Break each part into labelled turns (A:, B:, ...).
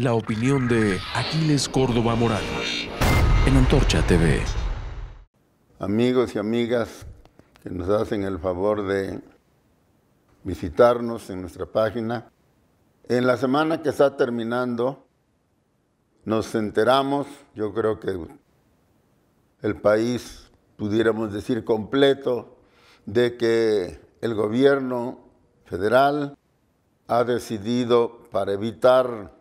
A: La opinión de Aquiles Córdoba Morales, en Antorcha TV. Amigos y amigas que nos hacen el favor de visitarnos en nuestra página, en la semana que está terminando nos enteramos, yo creo que el país pudiéramos decir completo, de que el gobierno federal ha decidido para evitar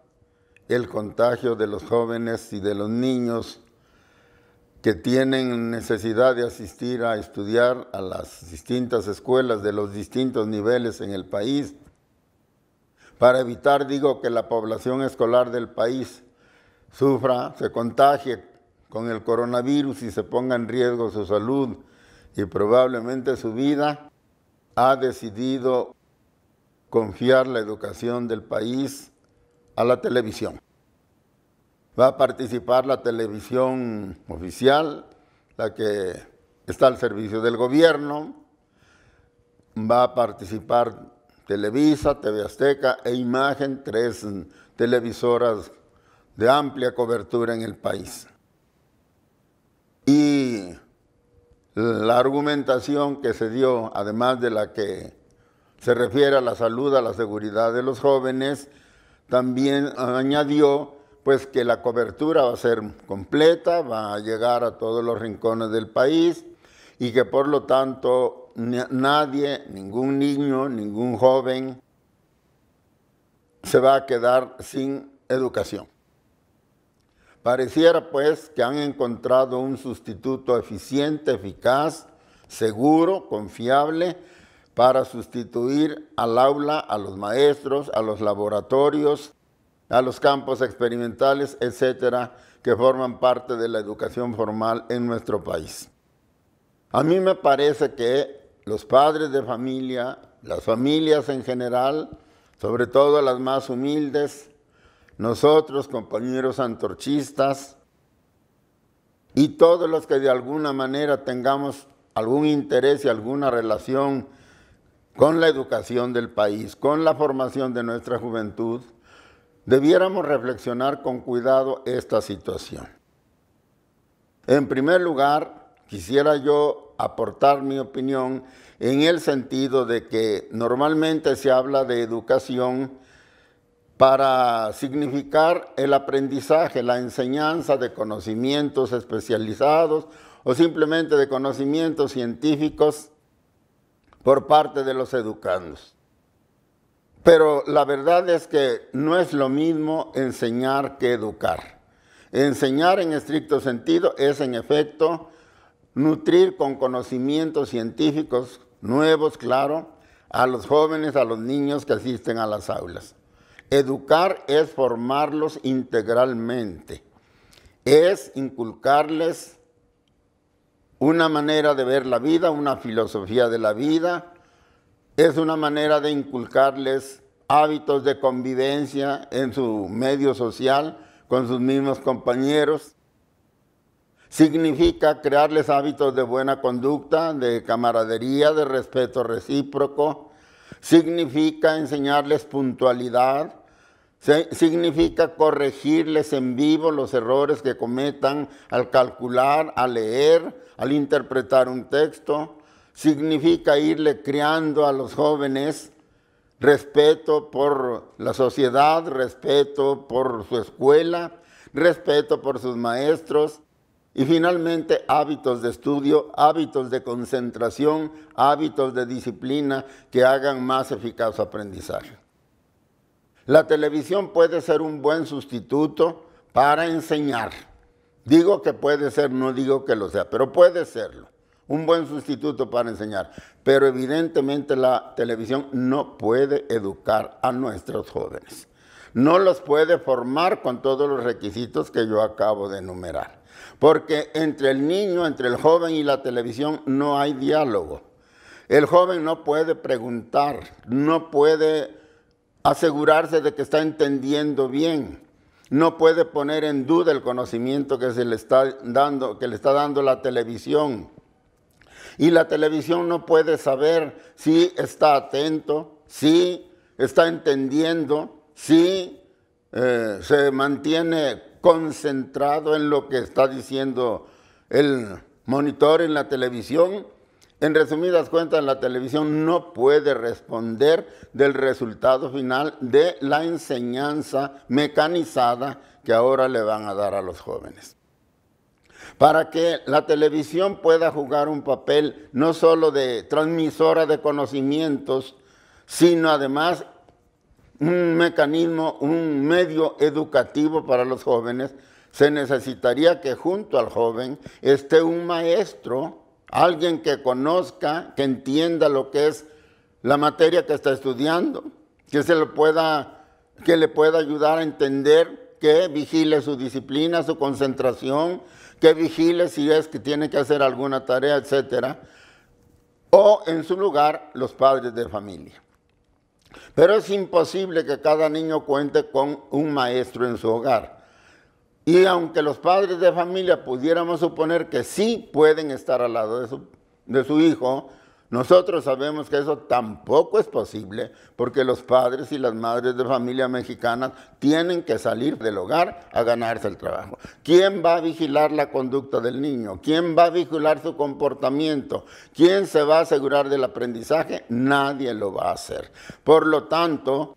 A: el contagio de los jóvenes y de los niños que tienen necesidad de asistir a estudiar a las distintas escuelas de los distintos niveles en el país, para evitar, digo, que la población escolar del país sufra, se contagie con el coronavirus y se ponga en riesgo su salud y probablemente su vida, ha decidido confiar la educación del país a la televisión. Va a participar la televisión oficial, la que está al servicio del gobierno. Va a participar Televisa, TV Azteca e Imagen, tres televisoras de amplia cobertura en el país. Y la argumentación que se dio, además de la que se refiere a la salud, a la seguridad de los jóvenes, también añadió pues que la cobertura va a ser completa, va a llegar a todos los rincones del país y que por lo tanto nadie, ningún niño, ningún joven se va a quedar sin educación. Pareciera pues que han encontrado un sustituto eficiente, eficaz, seguro, confiable para sustituir al aula, a los maestros, a los laboratorios, a los campos experimentales, etcétera, que forman parte de la educación formal en nuestro país. A mí me parece que los padres de familia, las familias en general, sobre todo las más humildes, nosotros compañeros antorchistas y todos los que de alguna manera tengamos algún interés y alguna relación con la educación del país, con la formación de nuestra juventud, debiéramos reflexionar con cuidado esta situación. En primer lugar, quisiera yo aportar mi opinión en el sentido de que normalmente se habla de educación para significar el aprendizaje, la enseñanza de conocimientos especializados o simplemente de conocimientos científicos por parte de los educandos. Pero la verdad es que no es lo mismo enseñar que educar. Enseñar en estricto sentido es en efecto nutrir con conocimientos científicos nuevos, claro, a los jóvenes, a los niños que asisten a las aulas. Educar es formarlos integralmente, es inculcarles una manera de ver la vida, una filosofía de la vida, es una manera de inculcarles hábitos de convivencia en su medio social con sus mismos compañeros. Significa crearles hábitos de buena conducta, de camaradería, de respeto recíproco. Significa enseñarles puntualidad, significa corregirles en vivo los errores que cometan al calcular, al leer, al interpretar un texto. Significa irle criando a los jóvenes respeto por la sociedad, respeto por su escuela, respeto por sus maestros y finalmente hábitos de estudio, hábitos de concentración, hábitos de disciplina que hagan más eficaz su aprendizaje. La televisión puede ser un buen sustituto para enseñar. Digo que puede ser, no digo que lo sea, pero puede serlo. Un buen sustituto para enseñar. Pero evidentemente la televisión no puede educar a nuestros jóvenes. No los puede formar con todos los requisitos que yo acabo de enumerar. Porque entre el niño, entre el joven y la televisión no hay diálogo. El joven no puede preguntar, no puede asegurarse de que está entendiendo bien. No puede poner en duda el conocimiento que se le está dando, que le está dando la televisión. Y la televisión no puede saber si está atento, si está entendiendo, si eh, se mantiene concentrado en lo que está diciendo el monitor en la televisión en resumidas cuentas, la televisión no puede responder del resultado final de la enseñanza mecanizada que ahora le van a dar a los jóvenes. Para que la televisión pueda jugar un papel no solo de transmisora de conocimientos, sino además un mecanismo, un medio educativo para los jóvenes, se necesitaría que junto al joven esté un maestro alguien que conozca, que entienda lo que es la materia que está estudiando, que se le pueda, que le pueda ayudar a entender, que vigile su disciplina, su concentración, que vigile si es que tiene que hacer alguna tarea, etcétera, o en su lugar los padres de familia. Pero es imposible que cada niño cuente con un maestro en su hogar. Y aunque los padres de familia pudiéramos suponer que sí pueden estar al lado de su, hijo, nosotros sabemos que eso tampoco es posible porque los padres y las madres de familia mexicanas tienen que salir del hogar a ganarse el trabajo. ¿Quién va a vigilar la conducta del niño? ¿Quién va a vigilar su comportamiento? ¿Quién se va a asegurar del aprendizaje? Nadie lo va a hacer. Por lo tanto,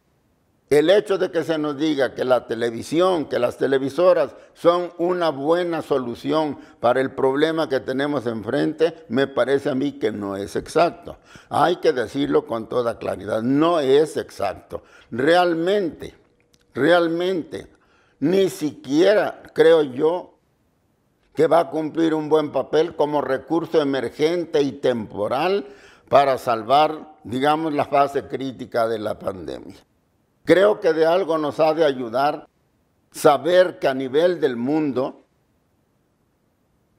A: el hecho de que se nos diga que la televisión, que las televisoras son una buena solución para el problema que tenemos enfrente, me parece a mí que no es exacto. Hay que decirlo con toda claridad, no es exacto. Realmente, realmente, ni siquiera creo yo que va a cumplir un buen papel como recurso emergente y temporal para salvar, digamos, la fase crítica de la pandemia. Creo que de algo nos ha de ayudar saber que a nivel del mundo,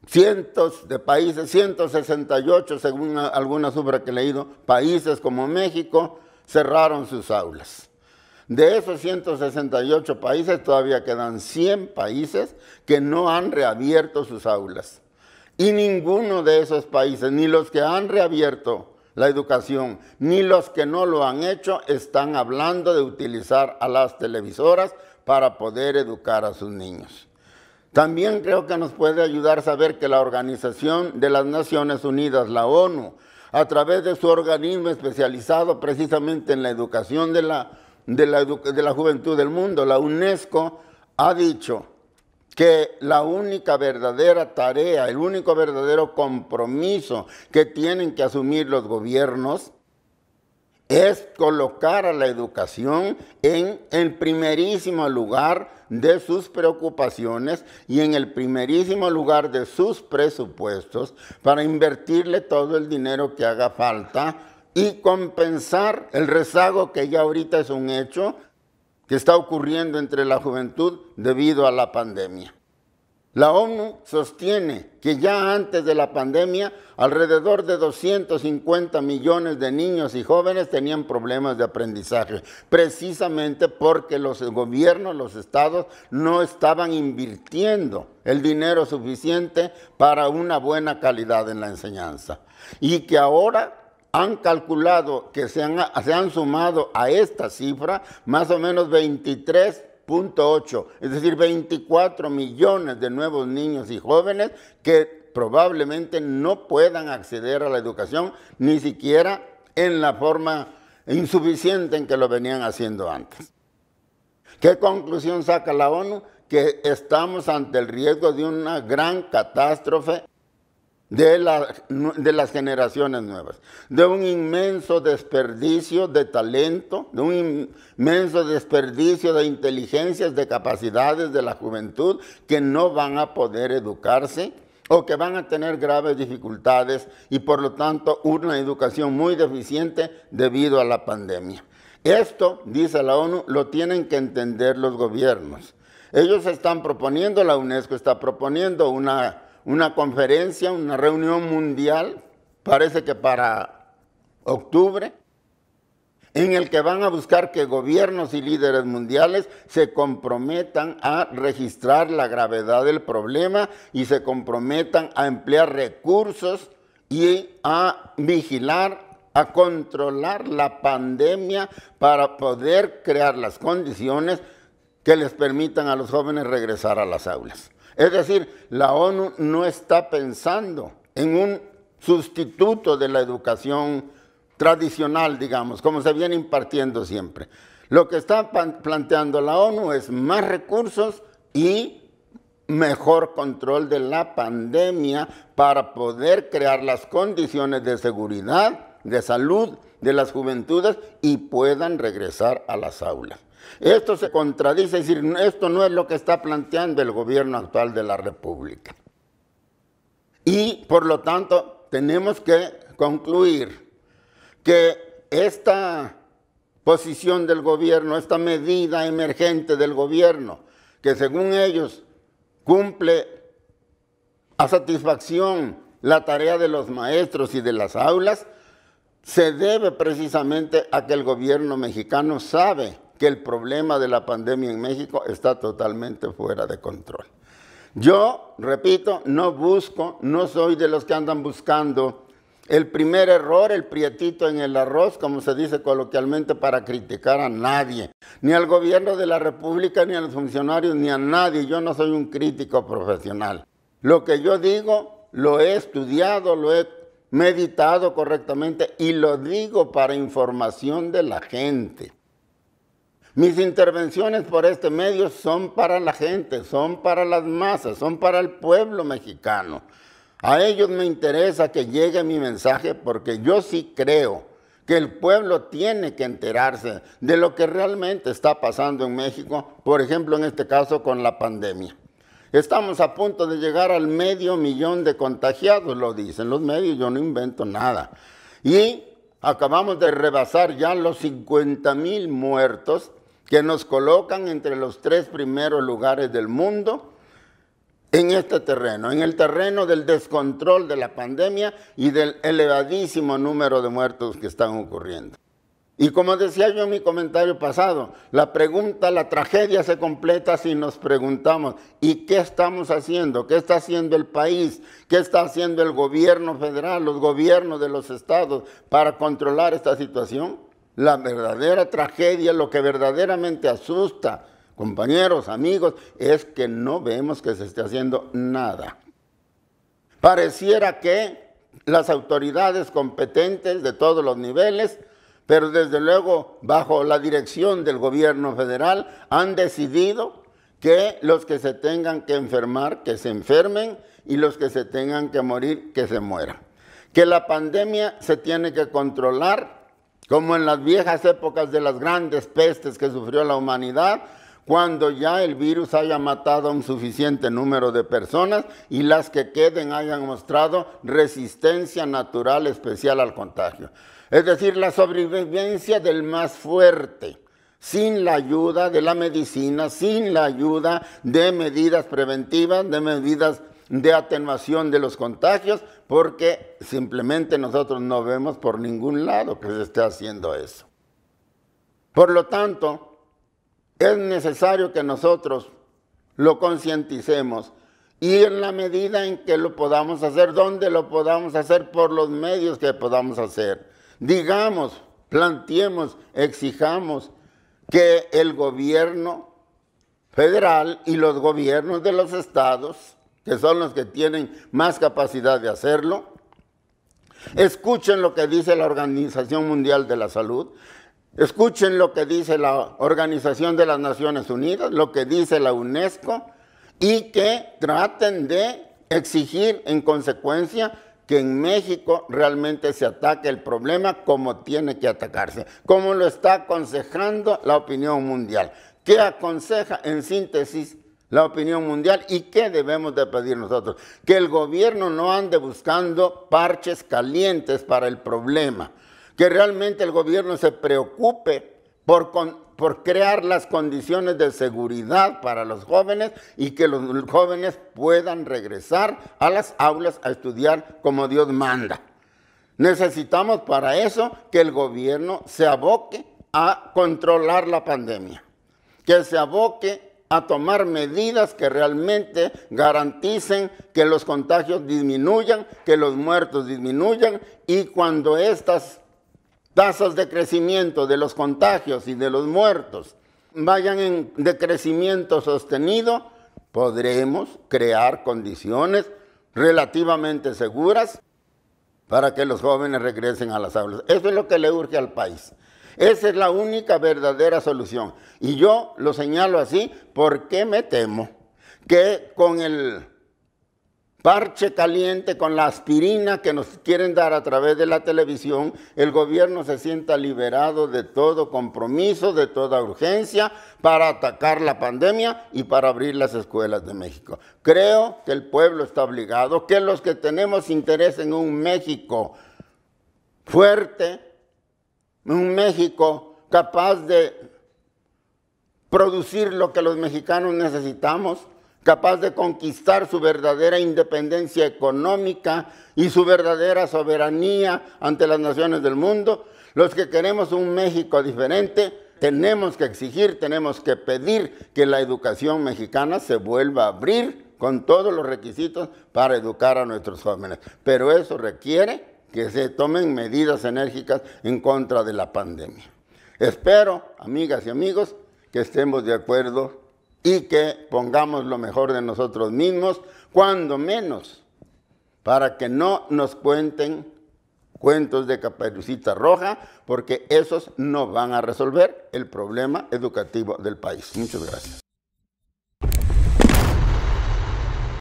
A: cientos de países, 168 según alguna obras que he leído, países como México cerraron sus aulas. De esos 168 países todavía quedan 100 países que no han reabierto sus aulas. Y ninguno de esos países, ni los que han reabierto la educación, ni los que no lo han hecho están hablando de utilizar a las televisoras para poder educar a sus niños. También creo que nos puede ayudar saber que la Organización de las Naciones Unidas, la ONU, a través de su organismo especializado precisamente en la educación de la, de la, de la juventud del mundo, la UNESCO, ha dicho que la única verdadera tarea, el único verdadero compromiso que tienen que asumir los gobiernos es colocar a la educación en el primerísimo lugar de sus preocupaciones y en el primerísimo lugar de sus presupuestos para invertirle todo el dinero que haga falta y compensar el rezago que ya ahorita es un hecho que está ocurriendo entre la juventud debido a la pandemia. La ONU sostiene que ya antes de la pandemia, alrededor de 250 millones de niños y jóvenes tenían problemas de aprendizaje, precisamente porque los gobiernos, los estados, no estaban invirtiendo el dinero suficiente para una buena calidad en la enseñanza. Y que ahora han calculado que se han, se han sumado a esta cifra más o menos 23.8, es decir, 24 millones de nuevos niños y jóvenes que probablemente no puedan acceder a la educación ni siquiera en la forma insuficiente en que lo venían haciendo antes. ¿Qué conclusión saca la ONU? Que estamos ante el riesgo de una gran catástrofe de, la, de las generaciones nuevas, de un inmenso desperdicio de talento, de un inmenso desperdicio de inteligencias, de capacidades de la juventud que no van a poder educarse o que van a tener graves dificultades y por lo tanto una educación muy deficiente debido a la pandemia. Esto, dice la ONU, lo tienen que entender los gobiernos. Ellos están proponiendo, la UNESCO está proponiendo una una conferencia, una reunión mundial, parece que para octubre, en el que van a buscar que gobiernos y líderes mundiales se comprometan a registrar la gravedad del problema y se comprometan a emplear recursos y a vigilar, a controlar la pandemia para poder crear las condiciones que les permitan a los jóvenes regresar a las aulas. Es decir, la ONU no está pensando en un sustituto de la educación tradicional, digamos, como se viene impartiendo siempre. Lo que está planteando la ONU es más recursos y mejor control de la pandemia para poder crear las condiciones de seguridad, de salud de las juventudes y puedan regresar a las aulas. Esto se contradice, es decir, esto no es lo que está planteando el gobierno actual de la República. Y por lo tanto, tenemos que concluir que esta posición del gobierno, esta medida emergente del gobierno, que según ellos cumple a satisfacción la tarea de los maestros y de las aulas, se debe precisamente a que el gobierno mexicano sabe el problema de la pandemia en México está totalmente fuera de control. Yo, repito, no busco, no soy de los que andan buscando el primer error, el prietito en el arroz, como se dice coloquialmente, para criticar a nadie, ni al gobierno de la República, ni a los funcionarios, ni a nadie. Yo no soy un crítico profesional. Lo que yo digo lo he estudiado, lo he meditado correctamente y lo digo para información de la gente. Mis intervenciones por este medio son para la gente, son para las masas, son para el pueblo mexicano. A ellos me interesa que llegue mi mensaje porque yo sí creo que el pueblo tiene que enterarse de lo que realmente está pasando en México, por ejemplo, en este caso con la pandemia. Estamos a punto de llegar al medio millón de contagiados, lo dicen los medios, yo no invento nada. Y acabamos de rebasar ya los 50 mil muertos que nos colocan entre los tres primeros lugares del mundo en este terreno, en el terreno del descontrol de la pandemia y del elevadísimo número de muertos que están ocurriendo. Y como decía yo en mi comentario pasado, la pregunta, la tragedia se completa si nos preguntamos, ¿y qué estamos haciendo? ¿Qué está haciendo el país? ¿Qué está haciendo el gobierno federal, los gobiernos de los estados para controlar esta situación? La verdadera tragedia, lo que verdaderamente asusta, compañeros, amigos, es que no vemos que se esté haciendo nada. Pareciera que las autoridades competentes de todos los niveles, pero desde luego bajo la dirección del gobierno federal, han decidido que los que se tengan que enfermar, que se enfermen y los que se tengan que morir, que se mueran. Que la pandemia se tiene que controlar como en las viejas épocas de las grandes pestes que sufrió la humanidad, cuando ya el virus haya matado a un suficiente número de personas y las que queden hayan mostrado resistencia natural especial al contagio. Es decir, la sobrevivencia del más fuerte, sin la ayuda de la medicina, sin la ayuda de medidas preventivas, de medidas de atenuación de los contagios, porque simplemente nosotros no vemos por ningún lado que se esté haciendo eso. Por lo tanto, es necesario que nosotros lo concienticemos y en la medida en que lo podamos hacer, donde lo podamos hacer, por los medios que podamos hacer. Digamos, planteemos, exijamos que el gobierno federal y los gobiernos de los estados que son los que tienen más capacidad de hacerlo. Escuchen lo que dice la Organización Mundial de la Salud, escuchen lo que dice la Organización de las Naciones Unidas, lo que dice la UNESCO, y que traten de exigir en consecuencia que en México realmente se ataque el problema como tiene que atacarse, como lo está aconsejando la opinión mundial. ¿Qué aconseja en síntesis la opinión mundial y qué debemos de pedir nosotros. Que el gobierno no ande buscando parches calientes para el problema, que realmente el gobierno se preocupe por, por crear las condiciones de seguridad para los jóvenes y que los jóvenes puedan regresar a las aulas a estudiar como Dios manda. Necesitamos para eso que el gobierno se aboque a controlar la pandemia, que se aboque a tomar medidas que realmente garanticen que los contagios disminuyan, que los muertos disminuyan y cuando estas tasas de crecimiento de los contagios y de los muertos vayan en decrecimiento sostenido, podremos crear condiciones relativamente seguras para que los jóvenes regresen a las aulas. Eso es lo que le urge al país. Esa es la única verdadera solución. Y yo lo señalo así porque me temo que con el parche caliente, con la aspirina que nos quieren dar a través de la televisión, el gobierno se sienta liberado de todo compromiso, de toda urgencia para atacar la pandemia y para abrir las escuelas de México. Creo que el pueblo está obligado, que los que tenemos interés en un México fuerte, un México capaz de producir lo que los mexicanos necesitamos, capaz de conquistar su verdadera independencia económica y su verdadera soberanía ante las naciones del mundo. Los que queremos un México diferente, tenemos que exigir, tenemos que pedir que la educación mexicana se vuelva a abrir con todos los requisitos para educar a nuestros jóvenes. Pero eso requiere que se tomen medidas enérgicas en contra de la pandemia. Espero, amigas y amigos, que estemos de acuerdo y que pongamos lo mejor de nosotros mismos, cuando menos, para que no nos cuenten cuentos de caperucita roja, porque esos no van a resolver el problema educativo del país. Muchas gracias.